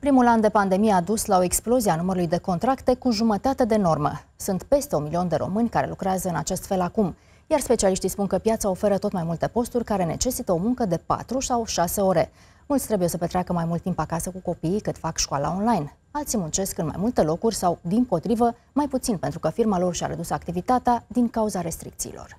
Primul an de pandemie a dus la o explozie a numărului de contracte cu jumătate de normă. Sunt peste un milion de români care lucrează în acest fel acum, iar specialiștii spun că piața oferă tot mai multe posturi care necesită o muncă de 4 sau 6 ore. Mulți trebuie să petreacă mai mult timp acasă cu copiii cât fac școala online. Alții muncesc în mai multe locuri sau, din potrivă, mai puțin pentru că firma lor și-a redus activitatea din cauza restricțiilor.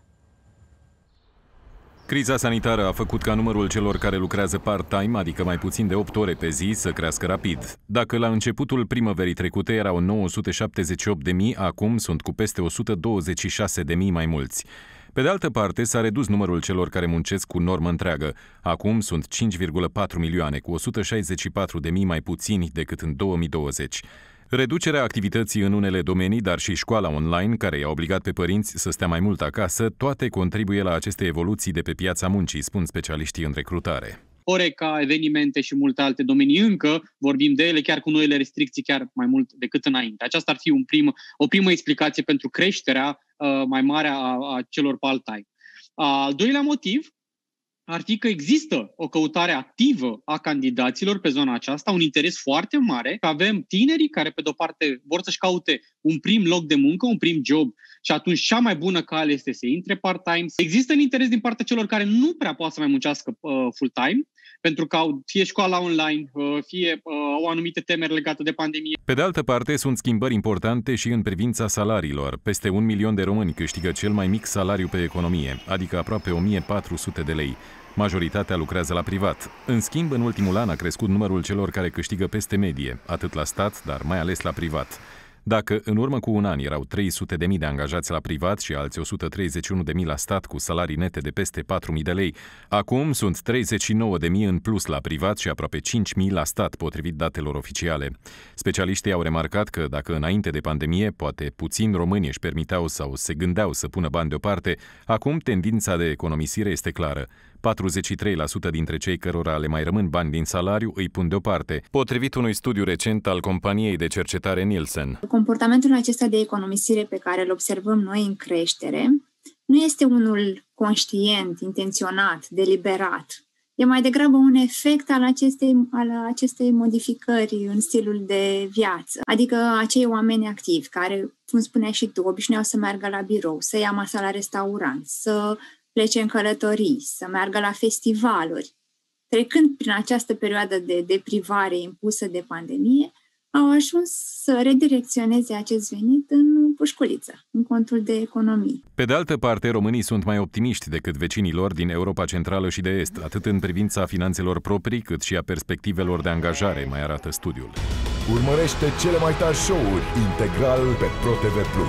Criza sanitară a făcut ca numărul celor care lucrează part-time, adică mai puțin de 8 ore pe zi, să crească rapid. Dacă la începutul primăverii trecute erau 978.000, acum sunt cu peste 126.000 mai mulți. Pe de altă parte, s-a redus numărul celor care muncesc cu normă întreagă. Acum sunt 5,4 milioane, cu 164.000 mai puțini decât în 2020. Reducerea activității în unele domenii, dar și școala online, care i-a obligat pe părinți să stea mai mult acasă, toate contribuie la aceste evoluții de pe piața muncii, spun specialiștii în recrutare. Oreca, evenimente și multe alte domenii încă, vorbim de ele chiar cu noile restricții chiar mai mult decât înainte. Aceasta ar fi un prim, o primă explicație pentru creșterea uh, mai mare a, a celor part-time. Al doilea motiv ar fi că există o căutare activă a candidaților pe zona aceasta, un interes foarte mare, că avem tinerii care, pe de-o parte, vor să-și caute un prim loc de muncă, un prim job și atunci cea mai bună cale este să intre part-time. Există un interes din partea celor care nu prea poate să mai muncească uh, full-time pentru că au fie școala online, uh, fie uh, au anumite temeri legate de pandemie. Pe de altă parte, sunt schimbări importante și în privința salariilor. Peste un milion de români câștigă cel mai mic salariu pe economie, adică aproape 1400 de lei. Majoritatea lucrează la privat. În schimb, în ultimul an a crescut numărul celor care câștigă peste medie, atât la stat, dar mai ales la privat. Dacă în urmă cu un an erau 300.000 de angajați la privat și alți 131.000 la stat cu salarii nete de peste 4.000 de lei, acum sunt 39.000 în plus la privat și aproape 5.000 la stat, potrivit datelor oficiale. Specialiștii au remarcat că dacă înainte de pandemie, poate puțin români își permiteau sau se gândeau să pună bani deoparte, acum tendința de economisire este clară. 43% dintre cei cărora le mai rămân bani din salariu îi pun deoparte, potrivit unui studiu recent al companiei de cercetare Nielsen. Comportamentul acesta de economisire pe care îl observăm noi în creștere nu este unul conștient, intenționat, deliberat. E mai degrabă un efect al acestei, al acestei modificări în stilul de viață. Adică acei oameni activi care, cum spuneai și tu, obișnuiau să meargă la birou, să ia masa la restaurant, să plece în călătorii, să meargă la festivaluri. Trecând prin această perioadă de deprivare impusă de pandemie, au ajuns să redirecționeze acest venit în pușculiță, în contul de economii. Pe de altă parte, românii sunt mai optimiști decât vecinilor din Europa Centrală și de Est, atât în privința finanțelor proprii, cât și a perspectivelor de angajare, mai arată studiul. Urmărește cele mai tari show-uri integral pe ProTV+.